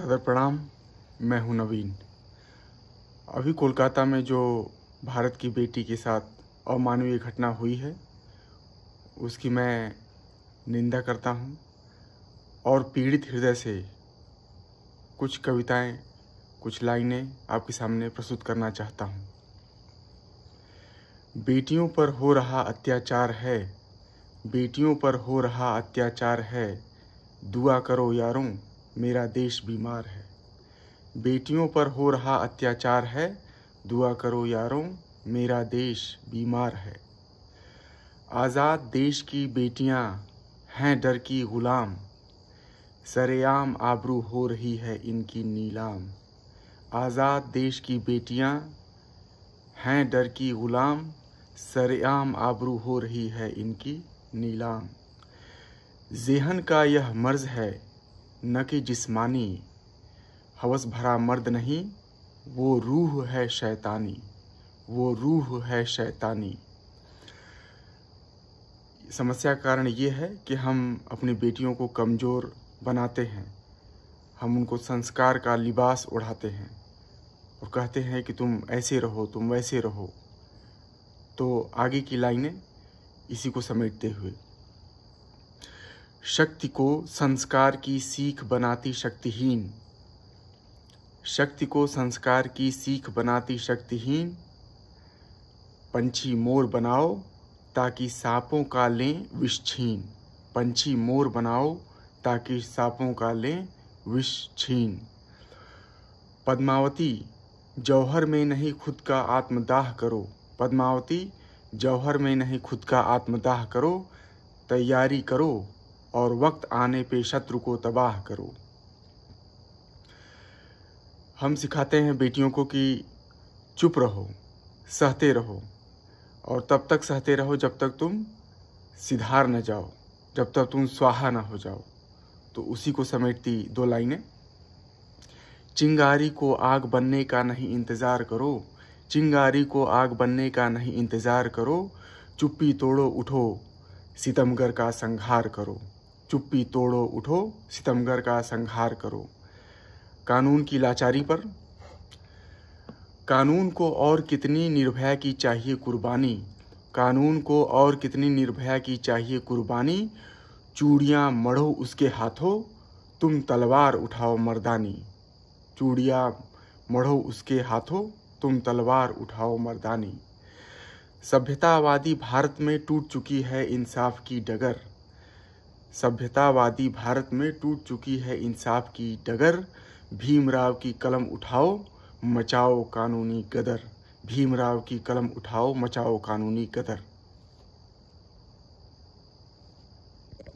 सदर प्रणाम मैं हूं नवीन अभी कोलकाता में जो भारत की बेटी के साथ अमानवीय घटना हुई है उसकी मैं निंदा करता हूं और पीड़ित हृदय से कुछ कविताएं कुछ लाइनें आपके सामने प्रस्तुत करना चाहता हूं बेटियों पर हो रहा अत्याचार है बेटियों पर हो रहा अत्याचार है दुआ करो यारों मेरा देश बीमार है बेटियों पर हो रहा अत्याचार है दुआ करो यारों मेरा देश बीमार है आज़ाद देश की बेटियां हैं डर की ग़ुलाम सरेआम आबरू हो रही है इनकी नीलाम आज़ाद देश की बेटियां हैं डर की ग़ुलाम सरेआम आबरू हो रही है इनकी नीलाम जहन का यह मर्ज है न कि जिस्मानी हवस भरा मर्द नहीं वो रूह है शैतानी वो रूह है शैतानी समस्या का कारण ये है कि हम अपनी बेटियों को कमज़ोर बनाते हैं हम उनको संस्कार का लिबास उड़ाते हैं और कहते हैं कि तुम ऐसे रहो तुम वैसे रहो तो आगे की लाइनें इसी को समेटते हुए शक्ति को संस्कार की सीख बनाती शक्तिहीन शक्ति को संस्कार की सीख बनाती शक्तिहीन पंछी मोर बनाओ ताकि सांपों का लें विषछीन पंछी मोर बनाओ ताकि सांपों का लें विष छीन पद्मावती जौहर में नहीं खुद का आत्मदाह करो पद्मावती जौहर में नहीं खुद का आत्मदाह करो तैयारी करो और वक्त आने पे शत्रु को तबाह करो हम सिखाते हैं बेटियों को कि चुप रहो सहते रहो और तब तक सहते रहो जब तक तुम सिधार न जाओ जब तक तुम स्वाहा ना हो जाओ तो उसी को समेटती दो लाइनें चिंगारी को आग बनने का नहीं इंतज़ार करो चिंगारी को आग बनने का नहीं इंतज़ार करो चुप्पी तोड़ो उठो सितमगर का संहार करो चुप्पी तोड़ो उठो सितमगर का संहार करो कानून की लाचारी पर कानून को और कितनी निर्भया की चाहिए कुर्बानी कानून को और कितनी निर्भया की चाहिए कुर्बानी चूड़ियाँ मढ़ो उसके हाथों तुम तलवार उठाओ मर्दानी चूड़िया मढ़ो उसके हाथों तुम तलवार उठाओ मर्दानी सभ्यतावादी भारत में टूट चुकी है इंसाफ की डगर सभ्यतावादी भारत में टूट चुकी है इंसाफ की डगर भीमराव की कलम उठाओ मचाओ कानूनी गदर भीमराव की कलम उठाओ मचाओ कानूनी गदर